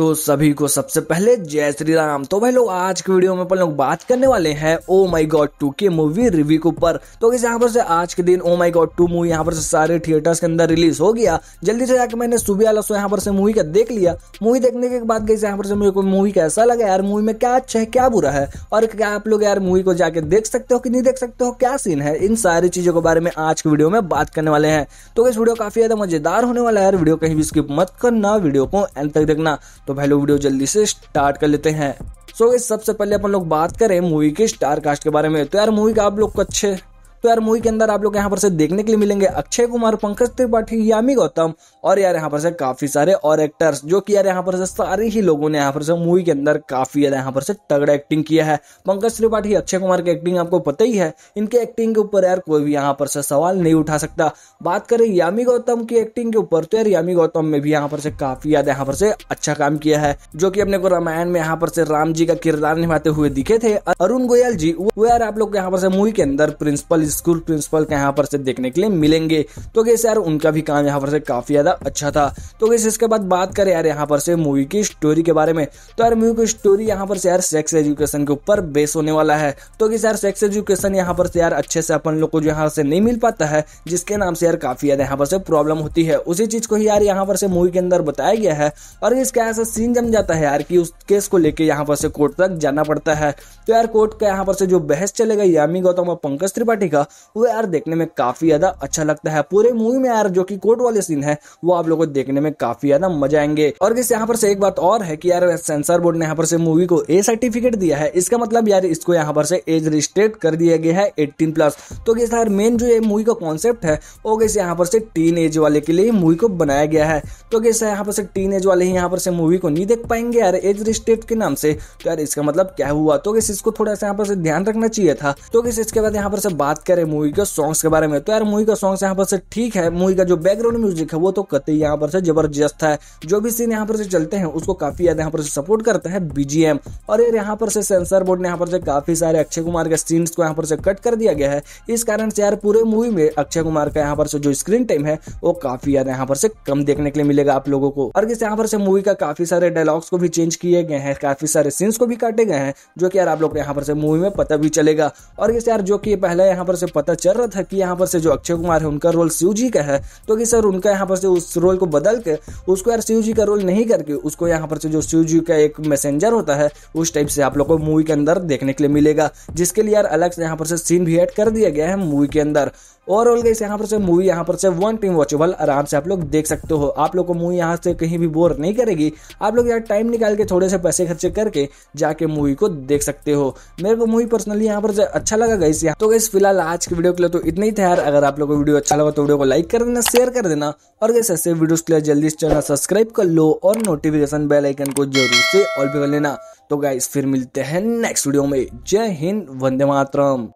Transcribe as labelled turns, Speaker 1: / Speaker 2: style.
Speaker 1: तो सभी को सबसे पहले जय श्री राम तो भाई लोग आज के वीडियो में अपन लोग बात करने वाले हैं ओ माई गॉड टू के मूवी रिव्यू के ऊपर तो यहाँ पर से आज के दिन oh my God two movie यहाँ पर से सारे थिएटर्स के अंदर रिलीज हो गया जल्दी से जाकर मैंने सुबह वाला सो यहाँ पर से मूवी का देख लिया मूवी देखने के बाद कैसे यहाँ पर से मुझे मूवी कैसा लगा यार मूवी में क्या अच्छा है क्या बुरा है और क्या आप लोग यार मूवी को जाके देख सकते हो कि नहीं देख सकते हो क्या सीन है इन सारी चीजों के बारे में आज के वीडियो में बात करने वाले हैं तो इस वीडियो काफी ज्यादा मजेदार होने वाला है यार वीडियो कहीं भी स्किप मत करना वीडियो को एंड तक देखना तो पहले वीडियो जल्दी से स्टार्ट कर लेते हैं सो so, सबसे पहले अपन लोग बात करें मूवी के स्टार कास्ट के बारे में तो यार मूवी का आप लोग को अच्छे तो यार मूवी के अंदर आप लोग यहाँ पर से देखने के लिए मिलेंगे अक्षय कुमार पंकज त्रिपाठी यामी गौतम और यार यहाँ पर से काफी सारे और एक्टर्स जो कि यार यहाँ पर से सारे ही लोगों ने यहाँ पर से मूवी के अंदर काफी यार यहाँ पर से तगड़ा एक्टिंग किया है पंकज त्रिपाठी अक्षय कुमार की एक्टिंग आपको पता ही है इनके एक्टिंग के ऊपर यार कोई भी यहाँ पर से सवाल नहीं उठा सकता बात करें यामी गौतम की एक्टिंग के ऊपर तो यार यामी गौतम में भी यहाँ पर से काफी याद यहाँ पर से अच्छा काम किया है जो की अपने को रामायण में यहाँ पर से राम जी का किरदार निभाते हुए दिखे थे अरुण गोयल जी वो यार आप लोग यहाँ पर से मूवी के अंदर प्रिंसिपल स्कूल प्रिंसिपल के यहाँ पर से देखने के लिए मिलेंगे तो कैसे यार उनका भी काम यहाँ पर से काफ़ी ज़्यादा अच्छा था तो कैसे इसके बाद बात करें यार यहाँ पर से मूवी की स्टोरी के बारे में तो यार मूवी की स्टोरी यहाँ पर से यार सेक्स एजुकेशन के ऊपर बेस होने वाला है तो कैसे यार सेक्स एजुकेशन यहाँ पर से यार अच्छे से अपन लोग को जो यहाँ से नहीं मिल पाता है जिसके नाम से यार काफ़ी ज़्यादा यहाँ पर से प्रॉब्लम होती है उसी चीज़ को ही यार यहाँ पर से मूवी के अंदर बताया गया है और इसका ऐसा सीन जम जाता है यार कि उस केस को लेकर यहाँ पर से कोर्ट तक जाना पड़ता है तो यार कोर्ट का यहाँ पर से जो बहस चलेगा यामी गौतम और पंकज त्रिपाठी का था वो यार देखने में काफ़ी ज़्यादा अच्छा लगता है पूरे मूवी में यार जो की कोर्ट वाले सीन है वो आप लोगों को देखने में काफ़ी ज़्यादा मजा आएंगे और किस यहाँ पर से एक बात और है कि यार सेंसर बोर्ड ने यहाँ पर से मूवी को ए सर्टिफिकेट दिया है इसका मतलब यार इसको यहाँ पर से एज रिस्ट्रेट कर दिया गया है एट्टीन प्लस तो किस यार मेन जो ये मूवी का कॉन्सेप्ट है वो कैसे यहाँ पर से टीन एज वाले के लिए मूवी को बनाया गया है तो कैसे यहाँ पर से टीन एज वाले ही यहाँ पर से मूवी को नहीं देख पाएंगे यार एज रिस्ट्रेट के नाम से तो यार इसका मतलब क्या हुआ तो कैसे इसको थोड़ा सा यहाँ पर से ध्यान रखना चाहिए था तो कैसे इसके बाद यहाँ पर से बात करें मूवी के सॉन्ग्स के बारे में तो यार मूवी का सॉन्ग्स यहाँ पर से ठीक है मूवी का जो बैकग्राउंड म्यूजिक है वो तो कतई यहाँ पर से जबरदस्त है जो भी सीन यहाँ पर से चलते हैं उसको काफी ज्यादा यहाँ पर से सपोर्ट करते हैं बीजीएम और यार यहाँ पर से सेंसर बोर्ड ने यहाँ पर से काफी सारे अक्षय कुमार के सीन्स को यहाँ पर से कट कर दिया गया है इस कारण से यार पूरे मूवी में अक्षय कुमार का यहाँ पर से जो स्क्रीन टाइम है वो काफी ज्यादा यहाँ पर से कम देखने के लिए मिलेगा आप लोगों को और इस यहाँ पर से मूवी का काफी सारे डायलॉग्स को भी चेंज किए गए हैं काफी सारे सीन्स को भी काटे गए हैं जो कि यार आप लोग को यहाँ पर से मूवी में पता भी चलेगा और इस यार जो कि पहले यहाँ पर से पता चल रहा था कि यहाँ पर से जो अक्षय कुमार है उनका रोल शिव का है तो कि सर उनका यहाँ पर से उस रोल को बदल के उसको यार शिव का रोल नहीं करके उसको यहाँ पर से जो शिव जी का एक मैसेंजर होता है उस टाइप से आप लोग को मूवी के अंदर देखने के लिए मिलेगा जिसके लिए यार अलग से यहाँ पर से सीन भी एड कर दिया गया है मूवी के अंदर ओवरऑल गाइस यहाँ पर से मूवी यहाँ पर से वन टीम वॉचेबल आराम से आप लोग देख सकते हो आप लोग को मूवी यहाँ से कहीं भी बोर नहीं करेगी आप लोग यहाँ टाइम निकाल के थोड़े से पैसे खर्चे करके जाके मूवी को देख सकते हो मेरे को मूवी पर्सनली यहाँ पर अच्छा लगा गाइस तो गाइस फिलहाल आज की वीडियो के लिए तो इतना ही था अगर आप लोग को वीडियो अच्छा लगा तो वीडियो को लाइक कर देना शेयर कर देना और गई ऐसे वीडियोस के लिए जल्दी चैनल सब्सक्राइब कर लो और नोटिफिकेशन बेल आइकन को जरूर से ऑल पे कर लेना तो गाइस फिर मिलते हैं नेक्स्ट वीडियो में जय हिंद वंदे मातरम